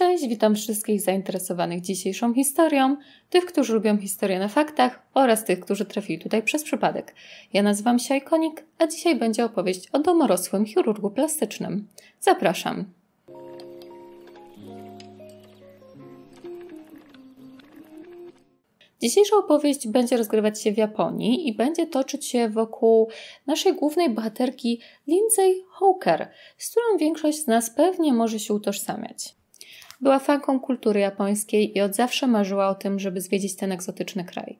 Cześć, witam wszystkich zainteresowanych dzisiejszą historią, tych, którzy lubią historię na faktach oraz tych, którzy trafili tutaj przez przypadek. Ja nazywam się Ikonik, a dzisiaj będzie opowieść o domorosłym chirurgu plastycznym. Zapraszam. Dzisiejsza opowieść będzie rozgrywać się w Japonii i będzie toczyć się wokół naszej głównej bohaterki Lindsay Hawker, z którą większość z nas pewnie może się utożsamiać. Była fanką kultury japońskiej i od zawsze marzyła o tym, żeby zwiedzić ten egzotyczny kraj.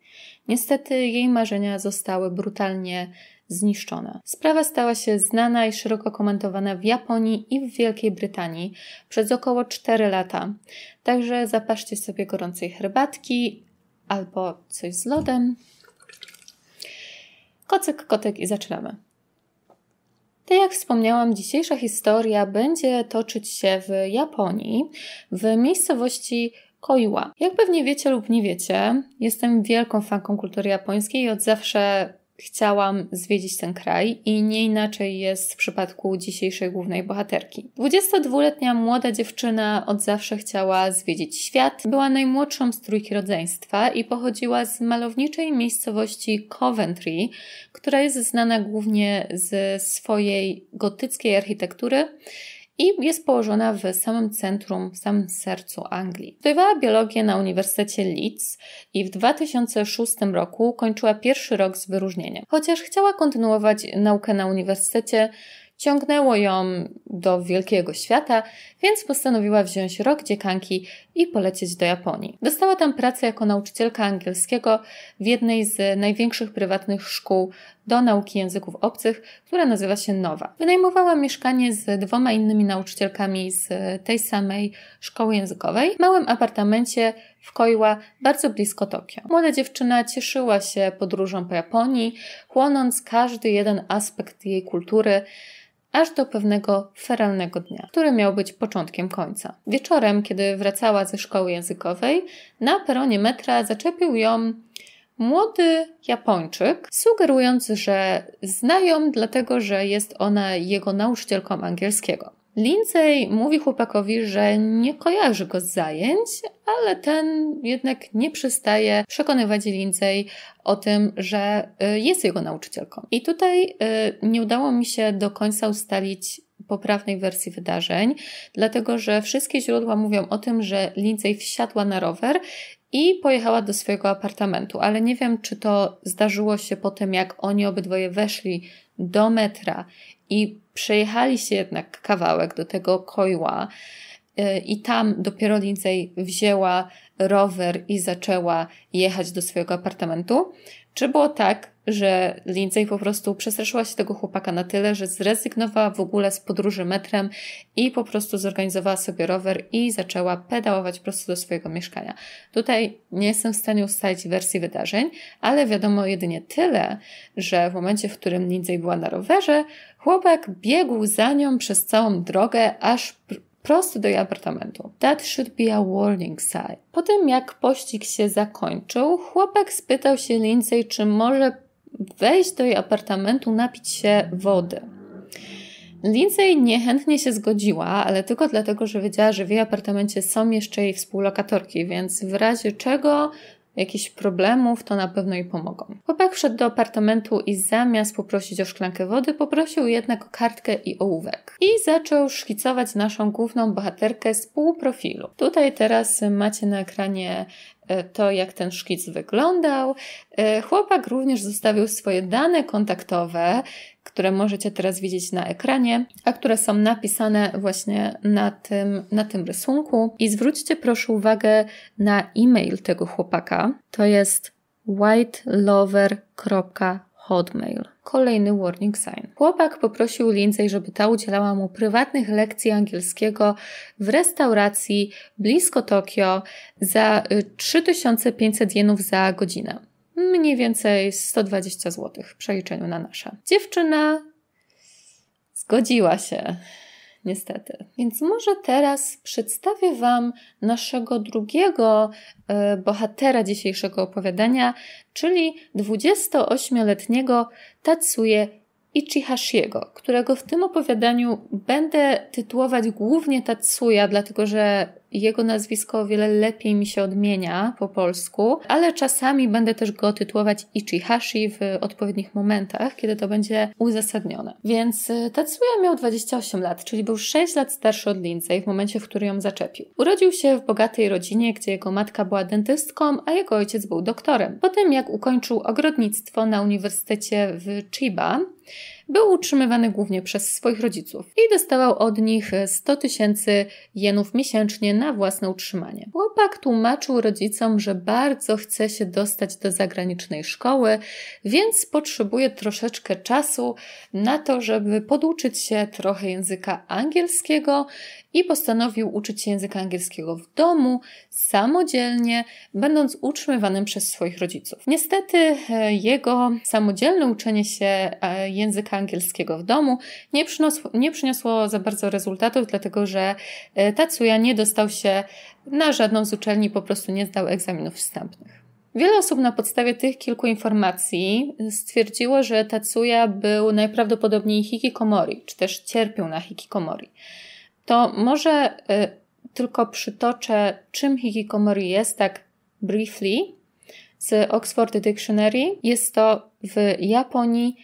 Niestety jej marzenia zostały brutalnie zniszczone. Sprawa stała się znana i szeroko komentowana w Japonii i w Wielkiej Brytanii przez około 4 lata. Także zapaszcie sobie gorącej herbatki albo coś z lodem. Kocyk, kotek i zaczynamy. Tak jak wspomniałam, dzisiejsza historia będzie toczyć się w Japonii, w miejscowości Koiwa. Jak pewnie wiecie lub nie wiecie, jestem wielką fanką kultury japońskiej i od zawsze chciałam zwiedzić ten kraj i nie inaczej jest w przypadku dzisiejszej głównej bohaterki. 22-letnia młoda dziewczyna od zawsze chciała zwiedzić świat. Była najmłodszą z trójki rodzeństwa i pochodziła z malowniczej miejscowości Coventry, która jest znana głównie ze swojej gotyckiej architektury i jest położona w samym centrum, w samym sercu Anglii. Studiowała biologię na Uniwersytecie Leeds i w 2006 roku kończyła pierwszy rok z wyróżnieniem. Chociaż chciała kontynuować naukę na uniwersytecie, ciągnęło ją do wielkiego świata, więc postanowiła wziąć rok dziekanki i polecieć do Japonii. Dostała tam pracę jako nauczycielka angielskiego w jednej z największych prywatnych szkół do nauki języków obcych, która nazywa się Nowa. Wynajmowała mieszkanie z dwoma innymi nauczycielkami z tej samej szkoły językowej w małym apartamencie w Koiła, bardzo blisko Tokio. Młoda dziewczyna cieszyła się podróżą po Japonii, chłonąc każdy jeden aspekt jej kultury, aż do pewnego feralnego dnia, który miał być początkiem końca. Wieczorem, kiedy wracała ze szkoły językowej, na peronie metra zaczepił ją młody Japończyk, sugerując, że znają, dlatego że jest ona jego nauczycielką angielskiego. Lindsay mówi chłopakowi, że nie kojarzy go z zajęć, ale ten jednak nie przystaje przekonywać Lindsay o tym, że y, jest jego nauczycielką. I tutaj y, nie udało mi się do końca ustalić poprawnej wersji wydarzeń, dlatego że wszystkie źródła mówią o tym, że Lindsay wsiadła na rower i pojechała do swojego apartamentu, ale nie wiem, czy to zdarzyło się po tym, jak oni obydwoje weszli do metra i przejechali się jednak kawałek do tego kojła y, i tam dopiero Lindsay wzięła rower i zaczęła jechać do swojego apartamentu, czy było tak, że Lindsay po prostu przestraszyła się tego chłopaka na tyle, że zrezygnowała w ogóle z podróży metrem i po prostu zorganizowała sobie rower i zaczęła pedałować prosto do swojego mieszkania. Tutaj nie jestem w stanie ustalić wersji wydarzeń, ale wiadomo jedynie tyle, że w momencie, w którym Lindsay była na rowerze, chłopak biegł za nią przez całą drogę, aż prosto do jej apartamentu. That should be a warning sign. Po tym jak pościg się zakończył, chłopak spytał się Lindsay, czy może wejść do jej apartamentu, napić się wody. Lindsay niechętnie się zgodziła, ale tylko dlatego, że wiedziała, że w jej apartamencie są jeszcze jej współlokatorki, więc w razie czego jakichś problemów, to na pewno jej pomogą. Chłopak wszedł do apartamentu i zamiast poprosić o szklankę wody, poprosił jednak o kartkę i ołówek. I zaczął szkicować naszą główną bohaterkę z półprofilu. Tutaj teraz macie na ekranie E, to, jak ten szkic wyglądał. E, chłopak również zostawił swoje dane kontaktowe, które możecie teraz widzieć na ekranie, a które są napisane właśnie na tym, na tym rysunku. I zwróćcie proszę uwagę na e-mail tego chłopaka. To jest whitelover.hotmail kolejny warning sign. Chłopak poprosił Lindsay, żeby ta udzielała mu prywatnych lekcji angielskiego w restauracji blisko Tokio za 3500 y, jenów za godzinę. Mniej więcej 120 zł w przeliczeniu na nasze. Dziewczyna zgodziła się niestety. Więc może teraz przedstawię Wam naszego drugiego e, bohatera dzisiejszego opowiadania, czyli 28-letniego Tatsuje Ichihashiego, którego w tym opowiadaniu będę tytułować głównie Tatsuya, dlatego że jego nazwisko o wiele lepiej mi się odmienia po polsku, ale czasami będę też go tytułować Ichihashi w odpowiednich momentach, kiedy to będzie uzasadnione. Więc y, Tatsuya miał 28 lat, czyli był 6 lat starszy od Lindsay w momencie, w którym ją zaczepił. Urodził się w bogatej rodzinie, gdzie jego matka była dentystką, a jego ojciec był doktorem. Po tym, jak ukończył ogrodnictwo na Uniwersytecie w Chiba, był utrzymywany głównie przez swoich rodziców i dostawał od nich 100 tysięcy jenów miesięcznie na własne utrzymanie. Chłopak tłumaczył rodzicom, że bardzo chce się dostać do zagranicznej szkoły, więc potrzebuje troszeczkę czasu na to, żeby poduczyć się trochę języka angielskiego i postanowił uczyć się języka angielskiego w domu, samodzielnie, będąc utrzymywanym przez swoich rodziców. Niestety e, jego samodzielne uczenie się e, języka angielskiego w domu nie przyniosło, nie przyniosło za bardzo rezultatów, dlatego że e, Tatsuya nie dostał się na żadną z uczelni, po prostu nie zdał egzaminów wstępnych. Wiele osób na podstawie tych kilku informacji stwierdziło, że Tatsuya był najprawdopodobniej hikikomori, czy też cierpiał na hikikomori to może y, tylko przytoczę, czym hikikomori jest tak briefly z Oxford Dictionary. Jest to w Japonii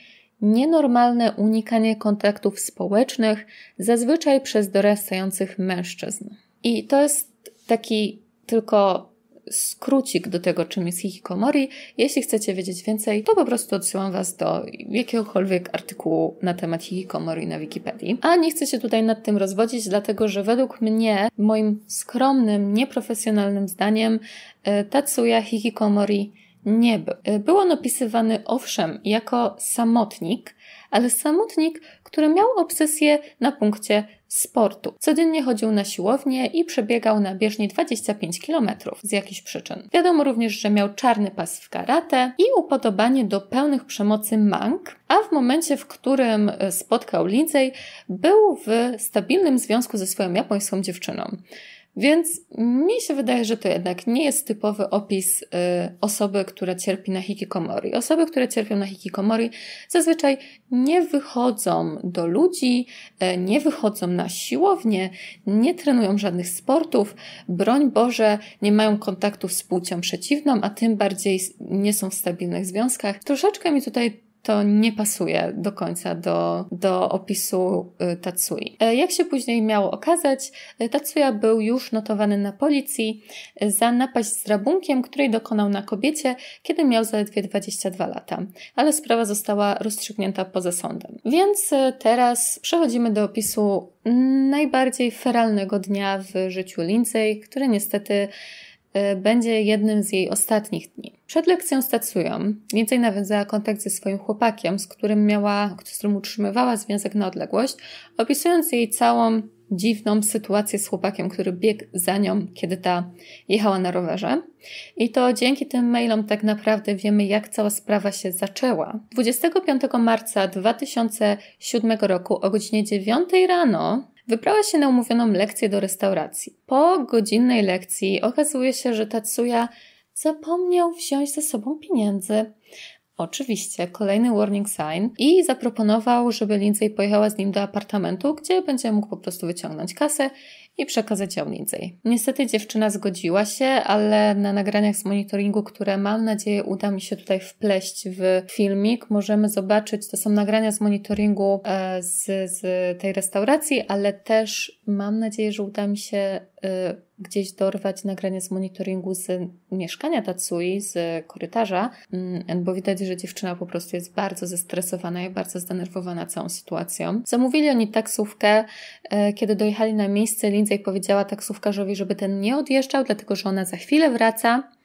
nienormalne unikanie kontaktów społecznych, zazwyczaj przez dorastających mężczyzn. I to jest taki tylko skrócik do tego, czym jest hikikomori. Jeśli chcecie wiedzieć więcej, to po prostu odsyłam Was do jakiegokolwiek artykułu na temat hikikomori na Wikipedii. A nie chcę się tutaj nad tym rozwodzić, dlatego że według mnie, moim skromnym, nieprofesjonalnym zdaniem, e, Tatsuya Hikikomori nie był. Był on opisywany owszem jako samotnik, ale samotnik, który miał obsesję na punkcie sportu. Codziennie chodził na siłownię i przebiegał na bieżni 25 km z jakichś przyczyn. Wiadomo również, że miał czarny pas w karate i upodobanie do pełnych przemocy mang, a w momencie, w którym e, spotkał Lindsay, był w stabilnym związku ze swoją japońską dziewczyną. Więc mi się wydaje, że to jednak nie jest typowy opis y, osoby, która cierpi na hikikomori. Osoby, które cierpią na hikikomori zazwyczaj nie wychodzą do ludzi, y, nie wychodzą na siłownię, nie trenują żadnych sportów, broń Boże, nie mają kontaktów z płcią przeciwną, a tym bardziej nie są w stabilnych związkach. Troszeczkę mi tutaj to nie pasuje do końca do, do opisu y, Tatsui. E, jak się później miało okazać, e, Tatsuya był już notowany na policji e, za napaść z rabunkiem, której dokonał na kobiecie, kiedy miał zaledwie 22 lata, ale sprawa została rozstrzygnięta poza sądem. Więc teraz przechodzimy do opisu najbardziej feralnego dnia w życiu Lindsay, który niestety Y, będzie jednym z jej ostatnich dni. Przed lekcją stacują. Więcej nawiązała kontakt ze swoim chłopakiem, z którym miała, z którym utrzymywała związek na odległość, opisując jej całą dziwną sytuację z chłopakiem, który biegł za nią, kiedy ta jechała na rowerze. I to dzięki tym mailom tak naprawdę wiemy, jak cała sprawa się zaczęła. 25 marca 2007 roku o godzinie 9 rano Wybrała się na umówioną lekcję do restauracji. Po godzinnej lekcji okazuje się, że Tatsuya zapomniał wziąć ze sobą pieniędzy. Oczywiście, kolejny warning sign i zaproponował, żeby Lindsay pojechała z nim do apartamentu, gdzie będzie mógł po prostu wyciągnąć kasę i przekazać ją Lindsay. Niestety dziewczyna zgodziła się, ale na nagraniach z monitoringu, które mam nadzieję uda mi się tutaj wpleść w filmik, możemy zobaczyć, to są nagrania z monitoringu e, z, z tej restauracji, ale też mam nadzieję, że uda mi się e, gdzieś dorwać nagranie z monitoringu z mieszkania Tatsui, z korytarza, mm, bo widać, że dziewczyna po prostu jest bardzo zestresowana i bardzo zdenerwowana całą sytuacją. Zamówili oni taksówkę. E, kiedy dojechali na miejsce, Lindsay powiedziała taksówkarzowi, żeby ten nie odjeżdżał, dlatego że ona za chwilę wraca.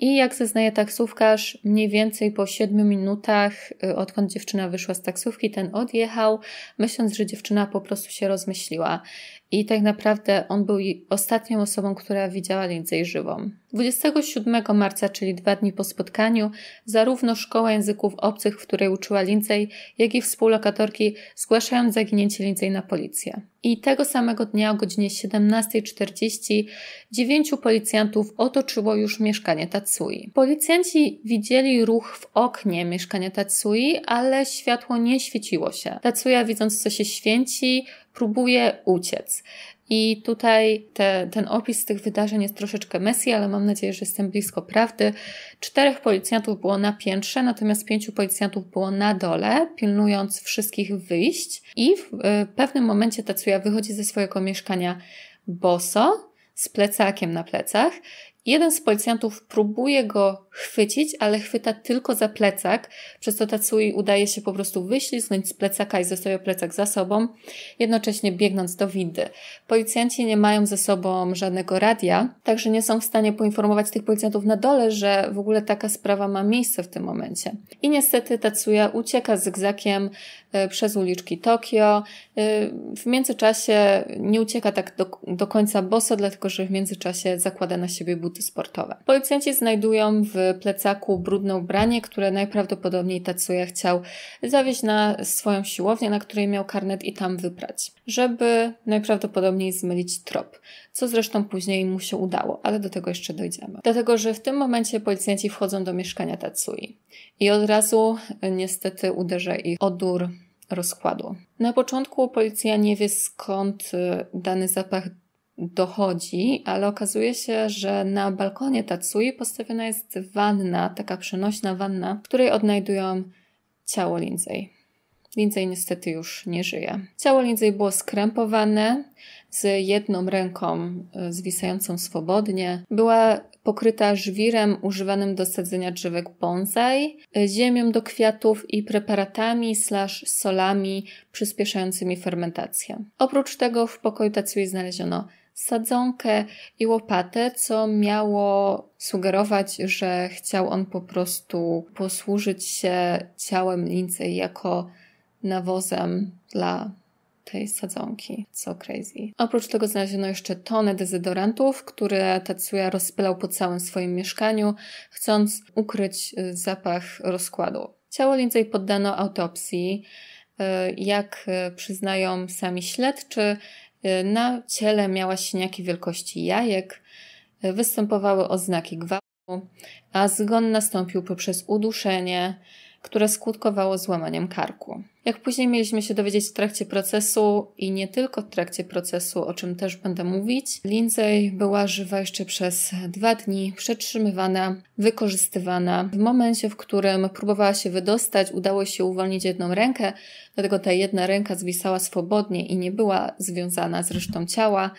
I jak zeznaje taksówkarz, mniej więcej po 7 minutach, e, odkąd dziewczyna wyszła z taksówki, ten odjechał, myśląc, że dziewczyna po prostu się rozmyśliła. I tak naprawdę on był ostatnią osobą, która widziała Lindsay żywą. 27 marca, czyli dwa dni po spotkaniu, zarówno Szkoła Języków Obcych, w której uczyła Lindsay, jak i współlokatorki zgłaszają zaginięcie Lindsay na policję. I tego samego dnia o godzinie 17.40 dziewięciu policjantów otoczyło już mieszkanie Tatsui. Policjanci widzieli ruch w oknie mieszkania Tatsui, ale światło nie świeciło się. Tatsuya widząc co się święci, próbuje uciec. I tutaj te, ten opis tych wydarzeń jest troszeczkę messy, ale mam nadzieję, że jestem blisko prawdy. Czterech policjantów było na piętrze, natomiast pięciu policjantów było na dole, pilnując wszystkich wyjść. I w, y, pewnym momencie Tatsuya wychodzi ze swojego mieszkania boso, z plecakiem na plecach Jeden z policjantów próbuje go chwycić, ale chwyta tylko za plecak, przez co Tatsui udaje się po prostu wyślizgnąć z plecaka i zostawia plecak za sobą, jednocześnie biegnąc do windy. Policjanci nie mają ze sobą żadnego radia, także nie są w stanie poinformować tych policjantów na dole, że w ogóle taka sprawa ma miejsce w tym momencie. I niestety Tatsuya ucieka zygzakiem e, przez uliczki Tokio. E, w międzyczasie nie ucieka tak do, do końca boso, dlatego że w międzyczasie zakłada na siebie buty buty sportowe. Policjanci znajdują w plecaku brudne ubranie, które najprawdopodobniej Tatsuya chciał zawieźć na swoją siłownię, na której miał karnet i tam wyprać, żeby najprawdopodobniej zmylić trop, co zresztą później mu się udało, ale do tego jeszcze dojdziemy. Dlatego, że w tym momencie policjanci wchodzą do mieszkania Tatsui i od razu e, niestety uderza ich odór rozkładu. Na początku policja nie wie skąd e, dany zapach dochodzi, ale okazuje się, że na balkonie Tatsui postawiona jest wanna, taka przenośna wanna, w której odnajdują ciało Lindsay. Lindsay niestety już nie żyje. Ciało Lindsay było skrępowane, z jedną ręką e, zwisającą swobodnie. Była pokryta żwirem używanym do sadzenia drzewek bonsai, e, ziemią do kwiatów i preparatami slash solami przyspieszającymi fermentację. Oprócz tego w pokoju Tatsui znaleziono sadzonkę i łopatę, co miało sugerować, że chciał on po prostu posłużyć się ciałem Lindsay jako nawozem dla tej sadzonki. Co crazy. Oprócz tego znaleziono jeszcze tonę dezodorantów, które Tatsuya rozpylał po całym swoim mieszkaniu, chcąc ukryć y, zapach rozkładu. Ciało Lindsay poddano autopsji. Y, jak y, przyznają sami śledczy, Y, na ciele miała siniaki wielkości jajek, y, występowały oznaki gwałtu, a zgon nastąpił poprzez uduszenie, które skutkowało złamaniem karku. Jak później mieliśmy się dowiedzieć w trakcie procesu i nie tylko w trakcie procesu, o czym też będę mówić, Lindsay była żywa jeszcze przez dwa dni, przetrzymywana, wykorzystywana. W momencie, w którym próbowała się wydostać, udało się uwolnić jedną rękę, dlatego ta jedna ręka zwisała swobodnie i nie była związana z resztą ciała.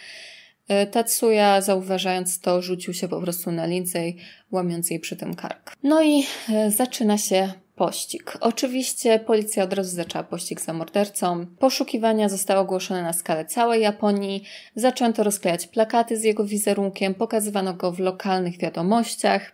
E, Tatsuya, zauważając to, rzucił się po prostu na Lindsay, łamiąc jej przy tym kark. No i e, zaczyna się pościg. Oczywiście policja od razu zaczęła pościg za mordercą. Poszukiwania zostały ogłoszone na skalę całej Japonii. Zaczęto rozklejać plakaty z jego wizerunkiem, pokazywano go w lokalnych wiadomościach.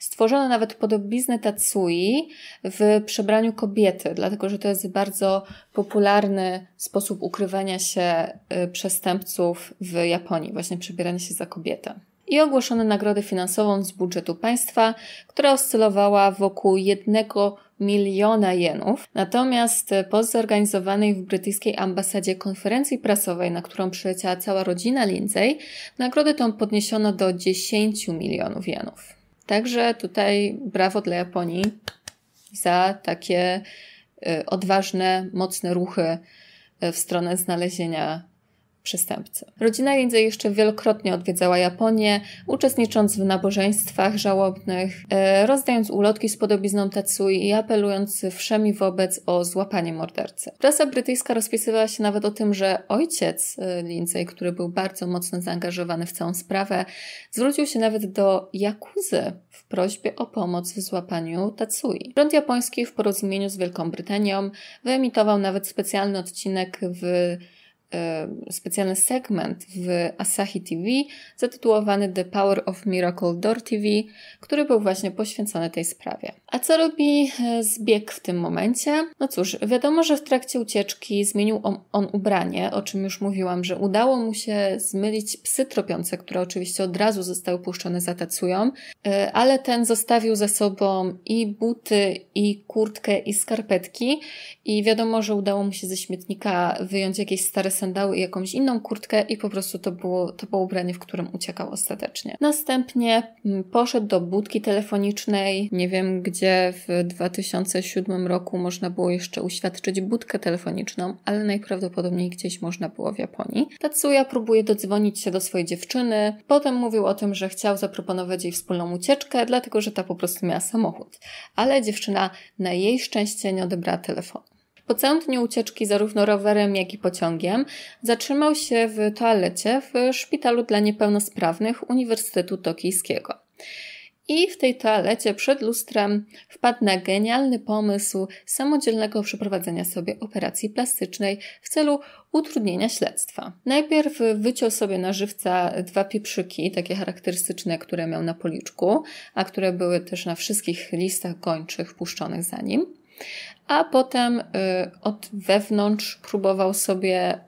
Stworzono nawet podobiznę Tatsui w przebraniu kobiety, dlatego że to jest bardzo popularny sposób ukrywania się y, przestępców w Japonii, właśnie przebieranie się za kobietę i ogłoszone nagrodę finansową z budżetu państwa, która oscylowała wokół jednego miliona jenów. Natomiast po zorganizowanej w brytyjskiej ambasadzie konferencji prasowej, na którą przyleciała cała rodzina Lindsay, nagrodę tą podniesiono do 10 milionów jenów. Także tutaj brawo dla Japonii za takie y, odważne, mocne ruchy y, w stronę znalezienia przestępcy. Rodzina Lindsay jeszcze wielokrotnie odwiedzała Japonię, uczestnicząc w nabożeństwach żałobnych, e, rozdając ulotki z podobizną Tatsui i apelując wszemi wobec o złapanie mordercy. Prasa brytyjska rozpisywała się nawet o tym, że ojciec e, Lindsay, który był bardzo mocno zaangażowany w całą sprawę, zwrócił się nawet do Jakuzy w prośbie o pomoc w złapaniu Tatsui. Rząd japoński w porozumieniu z Wielką Brytanią wyemitował nawet specjalny odcinek w specjalny segment w Asahi TV zatytułowany The Power of Miracle Door TV, który był właśnie poświęcony tej sprawie. A co robi e, zbieg w tym momencie? No cóż, wiadomo, że w trakcie ucieczki zmienił on, on ubranie, o czym już mówiłam, że udało mu się zmylić psy tropiące, które oczywiście od razu zostały puszczone za Tatsują, e, ale ten zostawił za sobą i buty, i kurtkę, i skarpetki i wiadomo, że udało mu się ze śmietnika wyjąć jakieś stare sandwicze, sandały i jakąś inną kurtkę i po prostu to było, to było ubranie, w którym uciekał ostatecznie. Następnie mm, poszedł do budki telefonicznej, nie wiem gdzie w 2007 roku można było jeszcze uświadczyć budkę telefoniczną, ale najprawdopodobniej gdzieś można było w Japonii. Tatsuya próbuje dodzwonić się do swojej dziewczyny, potem mówił o tym, że chciał zaproponować jej wspólną ucieczkę, dlatego że ta po prostu miała samochód. Ale dziewczyna na jej szczęście nie odebrała telefonu. Po całym dniu ucieczki zarówno rowerem, jak i pociągiem zatrzymał się w toalecie w szpitalu dla niepełnosprawnych Uniwersytetu Tokijskiego. I w tej toalecie przed lustrem wpadł na genialny pomysł samodzielnego przeprowadzenia sobie operacji plastycznej w celu utrudnienia śledztwa. Najpierw wyciął sobie na żywca dwa pieprzyki, takie charakterystyczne, które miał na policzku, a które były też na wszystkich listach gończych puszczonych za nim a potem y, od wewnątrz próbował sobie y,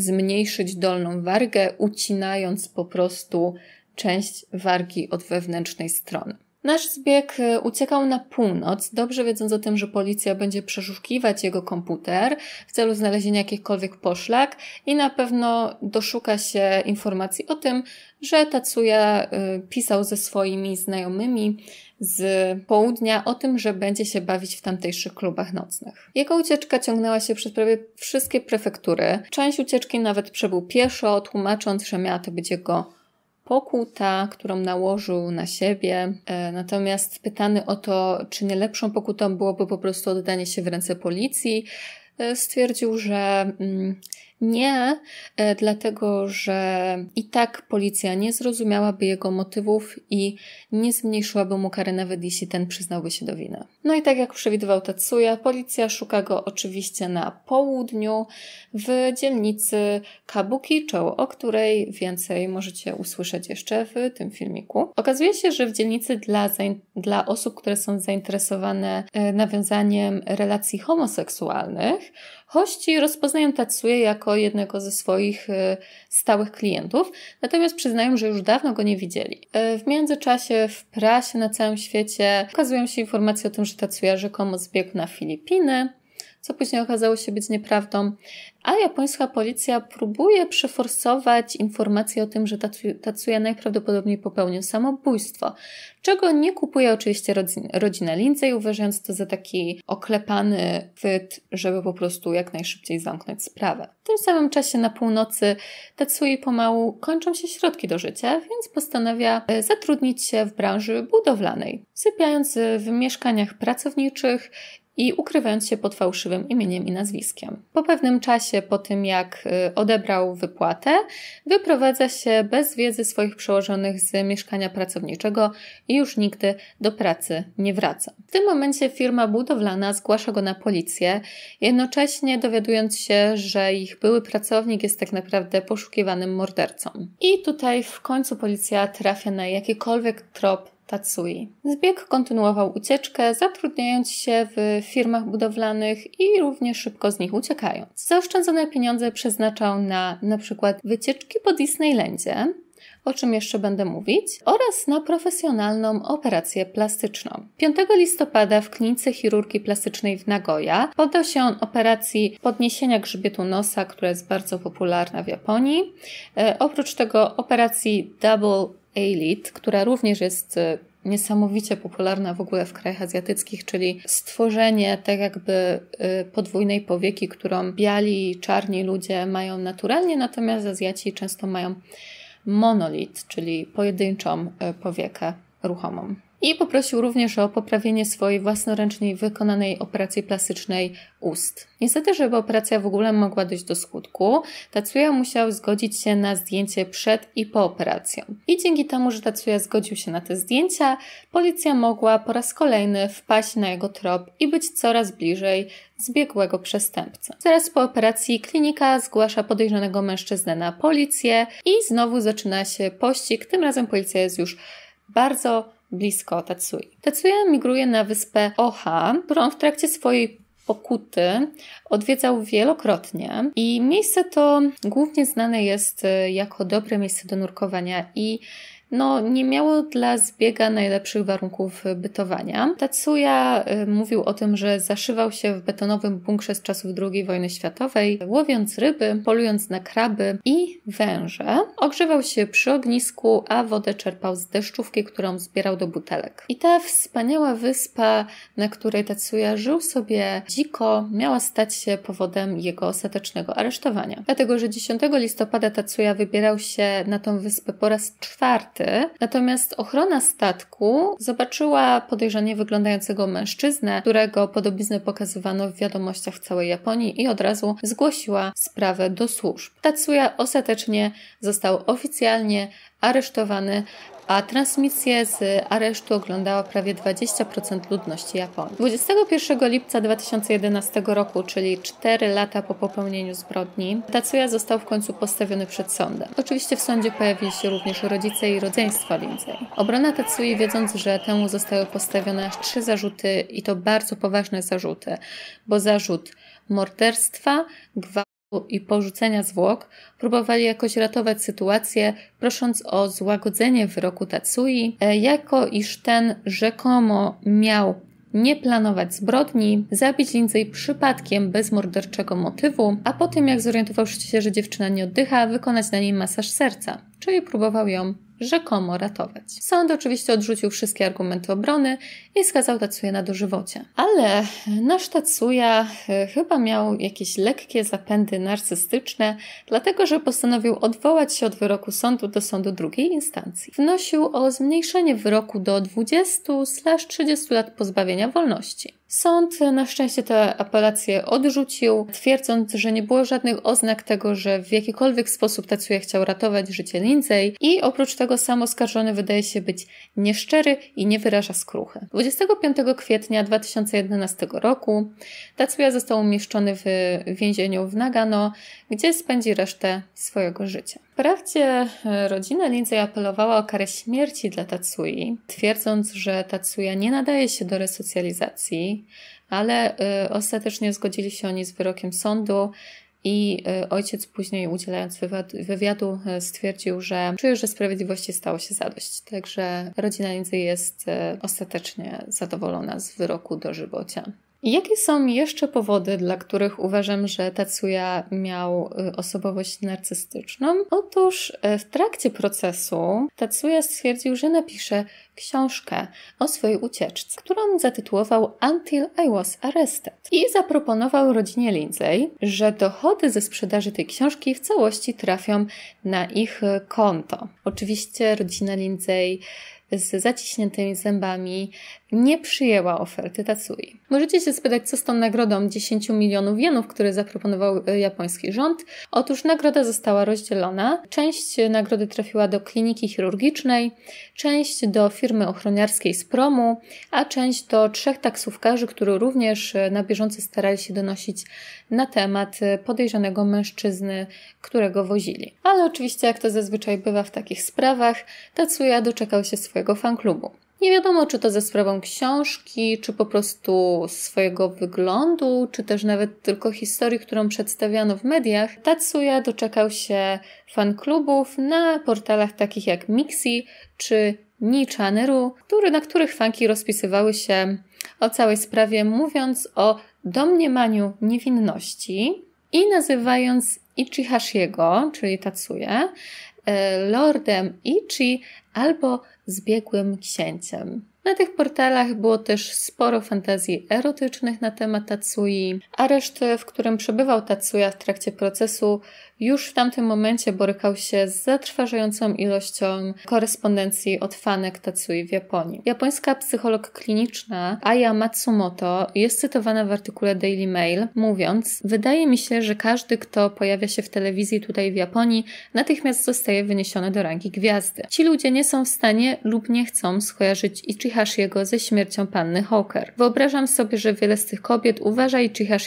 zmniejszyć dolną wargę, ucinając po prostu część wargi od wewnętrznej strony. Nasz zbieg y, uciekał na północ, dobrze wiedząc o tym, że policja będzie przeszukiwać jego komputer w celu znalezienia jakichkolwiek poszlak i na pewno doszuka się informacji o tym, że Tatsuya pisał ze swoimi znajomymi z południa o tym, że będzie się bawić w tamtejszych klubach nocnych. Jego ucieczka ciągnęła się przez prawie wszystkie prefektury. Część ucieczki nawet przebył pieszo, tłumacząc, że miała to być jego pokuta, którą nałożył na siebie. E, natomiast pytany o to, czy nie lepszą pokutą byłoby po prostu oddanie się w ręce policji, e, stwierdził, że mm, nie, e, dlatego że i tak policja nie zrozumiałaby jego motywów i nie zmniejszyłaby mu kary, nawet jeśli ten przyznałby się do winy. No i tak jak przewidywał Tatsuya, policja szuka go oczywiście na południu w dzielnicy Kabukicho, o której więcej możecie usłyszeć jeszcze w tym filmiku. Okazuje się, że w dzielnicy dla, dla osób, które są zainteresowane e, nawiązaniem relacji homoseksualnych, Hości rozpoznają Tatsuya jako jednego ze swoich y, stałych klientów, natomiast przyznają, że już dawno go nie widzieli. Y, w międzyczasie w prasie na całym świecie ukazują się informacje o tym, że Tatsuya rzekomo zbiegł na Filipiny, co później okazało się być nieprawdą, a japońska policja próbuje przeforsować informacje o tym, że Tatsuya najprawdopodobniej popełnił samobójstwo, czego nie kupuje oczywiście rodzina Lindsay, uważając to za taki oklepany chwyt, żeby po prostu jak najszybciej zamknąć sprawę. W tym samym czasie na północy Tatsuya pomału kończą się środki do życia, więc postanawia e, zatrudnić się w branży budowlanej, sypiając w mieszkaniach pracowniczych i ukrywając się pod fałszywym imieniem i nazwiskiem. Po pewnym czasie, po tym jak y, odebrał wypłatę, wyprowadza się bez wiedzy swoich przełożonych z mieszkania pracowniczego i już nigdy do pracy nie wraca. W tym momencie firma budowlana zgłasza go na policję, jednocześnie dowiadując się, że ich były pracownik jest tak naprawdę poszukiwanym mordercą. I tutaj w końcu policja trafia na jakikolwiek trop Tatsui. Zbieg kontynuował ucieczkę, zatrudniając się w firmach budowlanych i równie szybko z nich uciekając. Zaoszczędzone pieniądze przeznaczał na np. wycieczki po Disneylandzie, o czym jeszcze będę mówić, oraz na profesjonalną operację plastyczną. 5 listopada w klinice chirurgii plastycznej w Nagoya poddał się on operacji podniesienia grzbietu nosa, która jest bardzo popularna w Japonii. E, oprócz tego operacji double a-Lead, która również jest y, niesamowicie popularna w ogóle w krajach azjatyckich, czyli stworzenie tak jakby y, podwójnej powieki, którą biali i czarni ludzie mają naturalnie, natomiast Azjaci często mają monolit, czyli pojedynczą y, powiekę ruchomą. I poprosił również o poprawienie swojej własnoręcznie wykonanej operacji plastycznej ust. Niestety, żeby operacja w ogóle mogła dojść do skutku, Tatsuya musiał zgodzić się na zdjęcie przed i po operacją. I dzięki temu, że Tatsuya zgodził się na te zdjęcia, policja mogła po raz kolejny wpaść na jego trop i być coraz bliżej zbiegłego przestępcy. Zaraz po operacji klinika zgłasza podejrzanego mężczyznę na policję i znowu zaczyna się pościg. Tym razem policja jest już bardzo blisko Tatsui. Tatsuya migruje na wyspę Oha, którą w trakcie swojej pokuty odwiedzał wielokrotnie i miejsce to głównie znane jest e, jako dobre miejsce do nurkowania i no, nie miało dla zbiega najlepszych warunków bytowania. Tatsuya y, mówił o tym, że zaszywał się w betonowym bunkrze z czasów II wojny światowej, łowiąc ryby, polując na kraby i węże. Ogrzewał się przy ognisku, a wodę czerpał z deszczówki, którą zbierał do butelek. I ta wspaniała wyspa, na której Tatsuya żył sobie dziko, miała stać się powodem jego ostatecznego aresztowania. Dlatego, że 10 listopada Tatsuya wybierał się na tą wyspę po raz czwarty, Natomiast ochrona statku zobaczyła podejrzanie wyglądającego mężczyznę, którego podobiznę pokazywano w wiadomościach w całej Japonii i od razu zgłosiła sprawę do służb. Tatsuya ostatecznie został oficjalnie aresztowany, a transmisję z aresztu oglądała prawie 20% ludności Japonii. 21 lipca 2011 roku, czyli 4 lata po popełnieniu zbrodni, Tatsuya został w końcu postawiony przed sądem. Oczywiście w sądzie pojawili się również rodzice i rodzeństwo Lindsay. Obrona Tatsuya wiedząc, że temu zostały postawione aż trzy zarzuty i to bardzo poważne zarzuty, bo zarzut morderstwa, gwałtu, i porzucenia zwłok próbowali jakoś ratować sytuację, prosząc o złagodzenie wyroku Tatsui, e, jako iż ten rzekomo miał nie planować zbrodni, zabić Lindsay przypadkiem bez morderczego motywu, a po tym jak zorientował się, że dziewczyna nie oddycha, wykonać na niej masaż serca, czyli próbował ją rzekomo ratować. Sąd oczywiście odrzucił wszystkie argumenty obrony i skazał Tatsuya na dożywocie. Ale nasz Tatsuya e, chyba miał jakieś lekkie zapędy narcystyczne, dlatego że postanowił odwołać się od wyroku sądu do sądu drugiej instancji. Wnosił o zmniejszenie wyroku do 20-30 lat pozbawienia wolności. Sąd na szczęście tę apelację odrzucił, twierdząc, że nie było żadnych oznak tego, że w jakikolwiek sposób Tatsuya chciał ratować życie Lindsay i oprócz tego sam oskarżony wydaje się być nieszczery i nie wyraża skruchy. 25 kwietnia 2011 roku Tatsuya został umieszczony w więzieniu w Nagano, gdzie spędzi resztę swojego życia. Wprawdzie e, rodzina Lindsay apelowała o karę śmierci dla Tatsui, twierdząc, że Tatsuya nie nadaje się do resocjalizacji, ale y, ostatecznie zgodzili się oni z wyrokiem sądu i y, ojciec później udzielając wywiadu, wywiadu stwierdził, że czuje, że sprawiedliwości stało się zadość. Także rodzina Lindsay jest ostatecznie zadowolona z wyroku dożywocia jakie są jeszcze powody, dla których uważam, że Tatsuya miał y, osobowość narcystyczną? Otóż y, w trakcie procesu Tatsuya stwierdził, że napisze książkę o swojej ucieczce, którą zatytułował Until I Was Arrested. I zaproponował rodzinie Lindsay, że dochody ze sprzedaży tej książki w całości trafią na ich y, konto. Oczywiście rodzina Lindsay z zaciśniętymi zębami nie przyjęła oferty Tatsui. Możecie się spytać, co z tą nagrodą 10 milionów jenów, które zaproponował e, japoński rząd. Otóż nagroda została rozdzielona. Część nagrody trafiła do kliniki chirurgicznej, część do firmy ochroniarskiej z promu, a część do trzech taksówkarzy, którzy również e, na bieżąco starali się donosić na temat e, podejrzanego mężczyzny, którego wozili. Ale oczywiście, jak to zazwyczaj bywa w takich sprawach, Tatsuya doczekał się swojego fanklubu. Nie wiadomo, czy to ze sprawą książki, czy po prostu swojego wyglądu, czy też nawet tylko historii, którą przedstawiano w mediach, Tatsuya doczekał się fanklubów na portalach takich jak Mixi czy Nichaneru, który, na których fanki rozpisywały się o całej sprawie, mówiąc o domniemaniu niewinności i nazywając Ichihashiego, czyli Tatsuya, e, lordem Ichi albo zbiegłym księciem. Na tych portalach było też sporo fantazji erotycznych na temat Tatsui. Areszt, w którym przebywał Tatsuya w trakcie procesu, już w tamtym momencie borykał się z zatrważającą ilością korespondencji od fanek Tatsui w Japonii. Japońska psycholog kliniczna Aya Matsumoto jest cytowana w artykule Daily Mail, mówiąc: Wydaje mi się, że każdy, kto pojawia się w telewizji tutaj w Japonii, natychmiast zostaje wyniesiony do rangi gwiazdy. Ci ludzie nie są w stanie lub nie chcą skojarzyć Ichiha jego ze śmiercią panny Hawker. Wyobrażam sobie, że wiele z tych kobiet uważa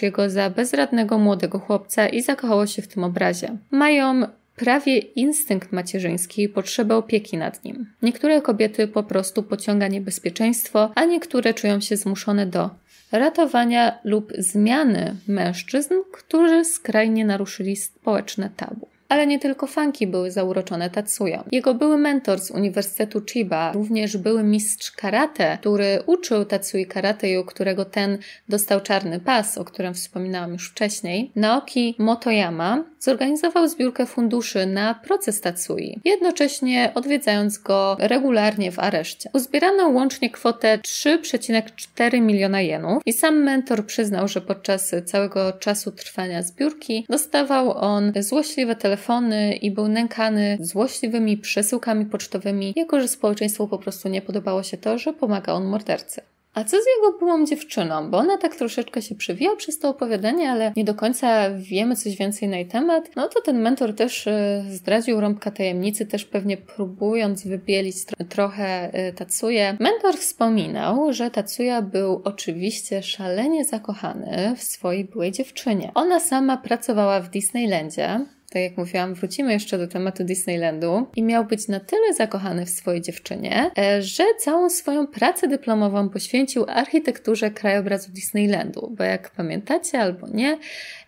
jego za bezradnego młodego chłopca i zakochało się w tym obrazie. Mają prawie instynkt macierzyński i potrzebę opieki nad nim. Niektóre kobiety po prostu pociąga niebezpieczeństwo, a niektóre czują się zmuszone do ratowania lub zmiany mężczyzn, którzy skrajnie naruszyli społeczne tabu ale nie tylko fanki były zauroczone Tatsuya. Jego były mentor z Uniwersytetu Chiba, również były mistrz karate, który uczył Tatsui karate i u którego ten dostał czarny pas, o którym wspominałam już wcześniej, Naoki Motoyama, zorganizował zbiórkę funduszy na proces Tatsui, jednocześnie odwiedzając go regularnie w areszcie. Uzbierano łącznie kwotę 3,4 miliona jenów i sam mentor przyznał, że podczas całego czasu trwania zbiórki dostawał on złośliwe telefony i był nękany złośliwymi przesyłkami pocztowymi, jako że społeczeństwu po prostu nie podobało się to, że pomaga on mordercy. A co z jego byłą dziewczyną? Bo ona tak troszeczkę się przewija przez to opowiadanie, ale nie do końca wiemy coś więcej na jej temat. No to ten mentor też y, zdradził rąbka tajemnicy, też pewnie próbując wybielić trochę y, Tatsuję. Mentor wspominał, że Tatsuya był oczywiście szalenie zakochany w swojej byłej dziewczynie. Ona sama pracowała w Disneylandzie, tak jak mówiłam, wrócimy jeszcze do tematu Disneylandu i miał być na tyle zakochany w swojej dziewczynie, e, że całą swoją pracę dyplomową poświęcił architekturze krajobrazu Disneylandu, bo jak pamiętacie albo nie,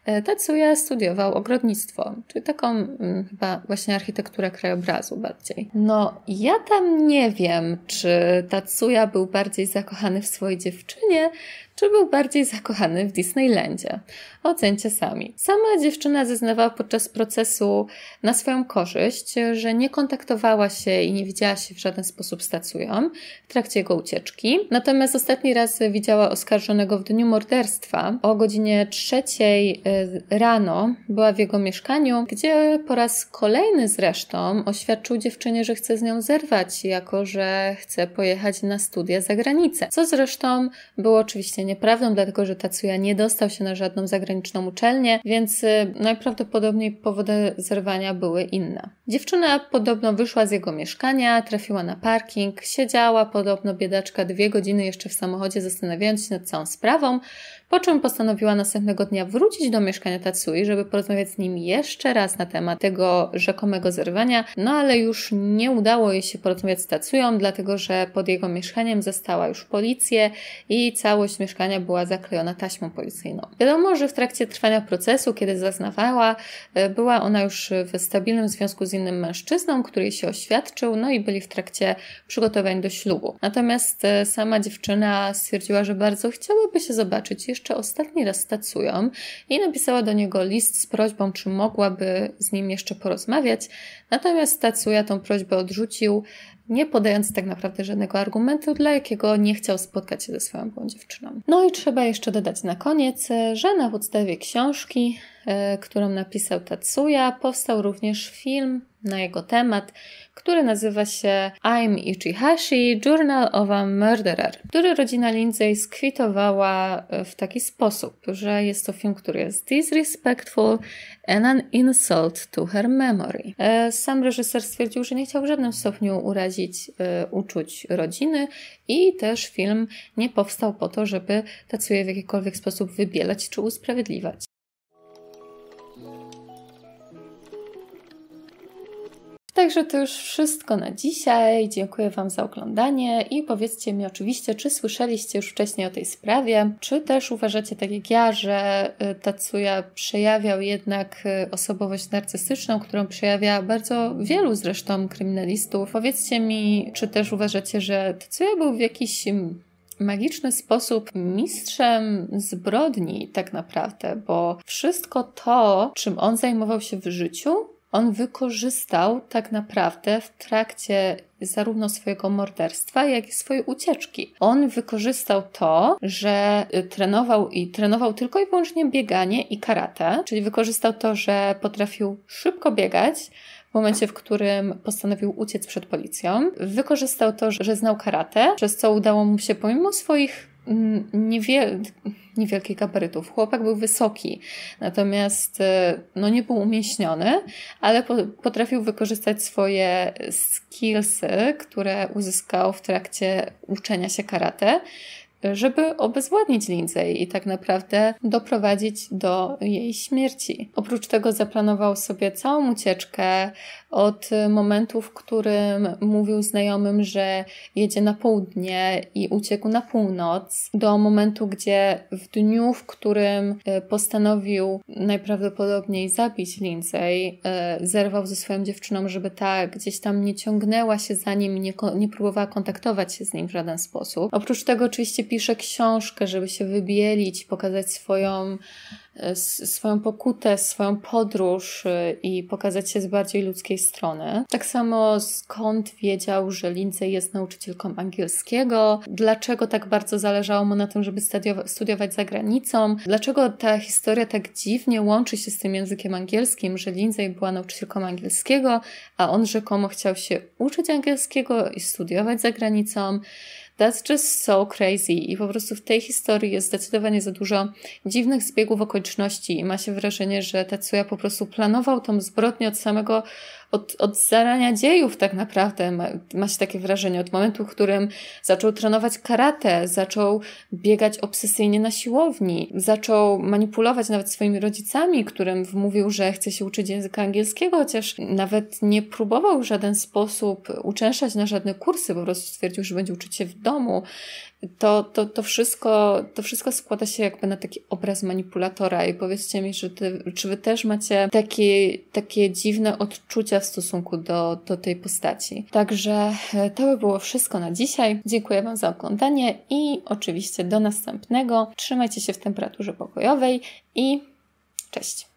e, Tatsuya studiował ogrodnictwo, czyli taką mm, chyba właśnie architekturę krajobrazu bardziej. No, ja tam nie wiem, czy Tatsuya był bardziej zakochany w swojej dziewczynie, czy był bardziej zakochany w Disneylandzie. Ocencie sami. Sama dziewczyna zeznawała podczas procesu na swoją korzyść, że nie kontaktowała się i nie widziała się w żaden sposób z Tatsuyą w trakcie jego ucieczki. Natomiast ostatni raz widziała oskarżonego w dniu morderstwa. O godzinie trzeciej e, rano była w jego mieszkaniu, gdzie po raz kolejny zresztą oświadczył dziewczynie, że chce z nią zerwać, jako że chce pojechać na studia za granicę. Co zresztą było oczywiście nieprawdą, dlatego że Tatsuya nie dostał się na żadną zagranicę zagraniczną uczelnię, więc y, najprawdopodobniej powody zerwania były inne. Dziewczyna podobno wyszła z jego mieszkania, trafiła na parking, siedziała podobno biedaczka dwie godziny jeszcze w samochodzie zastanawiając się nad całą sprawą, po czym postanowiła następnego dnia wrócić do mieszkania Tatsui, żeby porozmawiać z nim jeszcze raz na temat tego rzekomego zerwania, no ale już nie udało jej się porozmawiać z Tatsują, dlatego że pod jego mieszkaniem zastała już policję i całość mieszkania była zaklejona taśmą policyjną. Wiadomo, że w trakcie trwania procesu, kiedy zaznawała, e, była ona już w stabilnym związku z innym mężczyzną, który się oświadczył, no i byli w trakcie przygotowań do ślubu. Natomiast e, sama dziewczyna stwierdziła, że bardzo chciałaby się zobaczyć jeszcze jeszcze ostatni raz z i napisała do niego list z prośbą, czy mogłaby z nim jeszcze porozmawiać. Natomiast Tatsuya tą prośbę odrzucił, nie podając tak naprawdę żadnego argumentu, dla jakiego nie chciał spotkać się ze swoją byłą dziewczyną. No i trzeba jeszcze dodać na koniec, że na podstawie książki, e, którą napisał Tatsuya, powstał również film na jego temat, który nazywa się I'm Ichihashi Journal of a Murderer, który rodzina Lindsay skwitowała e, w taki sposób, że jest to film, który jest disrespectful and an insult to her memory. E, sam reżyser stwierdził, że nie chciał w żadnym stopniu urazić e, uczuć rodziny i też film nie powstał po to, żeby Tatsuję w jakikolwiek sposób wybielać czy usprawiedliwać. Także to już wszystko na dzisiaj. Dziękuję Wam za oglądanie i powiedzcie mi oczywiście, czy słyszeliście już wcześniej o tej sprawie, czy też uważacie tak jak ja, że y, Tatsuya przejawiał jednak y, osobowość narcystyczną, którą przejawia bardzo wielu zresztą kryminalistów. Powiedzcie mi, czy też uważacie, że Tatsuya był w jakiś magiczny sposób mistrzem zbrodni, tak naprawdę, bo wszystko to, czym on zajmował się w życiu, on wykorzystał tak naprawdę w trakcie zarówno swojego morderstwa, jak i swojej ucieczki. On wykorzystał to, że y, trenował i trenował tylko i wyłącznie bieganie i karate, czyli wykorzystał to, że potrafił szybko biegać, w momencie, w którym postanowił uciec przed policją. Wykorzystał to, że znał karate, przez co udało mu się pomimo swoich Mm, niewiel niewielkich gabarytów. Chłopak był wysoki, natomiast e, no, nie był umieśniony, ale po potrafił wykorzystać swoje skillsy, które uzyskał w trakcie uczenia się karate żeby obezwładnić Lindsay i tak naprawdę doprowadzić do jej śmierci. Oprócz tego zaplanował sobie całą ucieczkę od momentu, w którym mówił znajomym, że jedzie na południe i uciekł na północ, do momentu, gdzie w dniu, w którym e, postanowił najprawdopodobniej zabić Lindsay, e, zerwał ze swoją dziewczyną, żeby ta gdzieś tam nie ciągnęła się za nim i nie, nie próbowała kontaktować się z nim w żaden sposób. Oprócz tego oczywiście pisze książkę, żeby się wybielić, pokazać swoją, e, swoją pokutę, swoją podróż e, i pokazać się z bardziej ludzkiej strony. Tak samo skąd wiedział, że Lindsay jest nauczycielką angielskiego, dlaczego tak bardzo zależało mu na tym, żeby studiować za granicą, dlaczego ta historia tak dziwnie łączy się z tym językiem angielskim, że Lindsay była nauczycielką angielskiego, a on rzekomo chciał się uczyć angielskiego i studiować za granicą. That's just so crazy. I po prostu w tej historii jest zdecydowanie za dużo dziwnych zbiegów okoliczności i ma się wrażenie, że Tatsuya po prostu planował tą zbrodnię od samego od, od zarania dziejów tak naprawdę ma, ma się takie wrażenie, od momentu, w którym zaczął trenować karate, zaczął biegać obsesyjnie na siłowni, zaczął manipulować nawet swoimi rodzicami, którym wmówił, że chce się uczyć języka angielskiego, chociaż nawet nie próbował w żaden sposób uczęszczać na żadne kursy, po prostu stwierdził, że będzie uczyć się w domu to, to, to, wszystko, to wszystko składa się jakby na taki obraz manipulatora i powiedzcie mi, że ty, czy wy też macie takie, takie dziwne odczucia w stosunku do, do tej postaci. Także e, to by było wszystko na dzisiaj. Dziękuję Wam za oglądanie i oczywiście do następnego. Trzymajcie się w temperaturze pokojowej i cześć!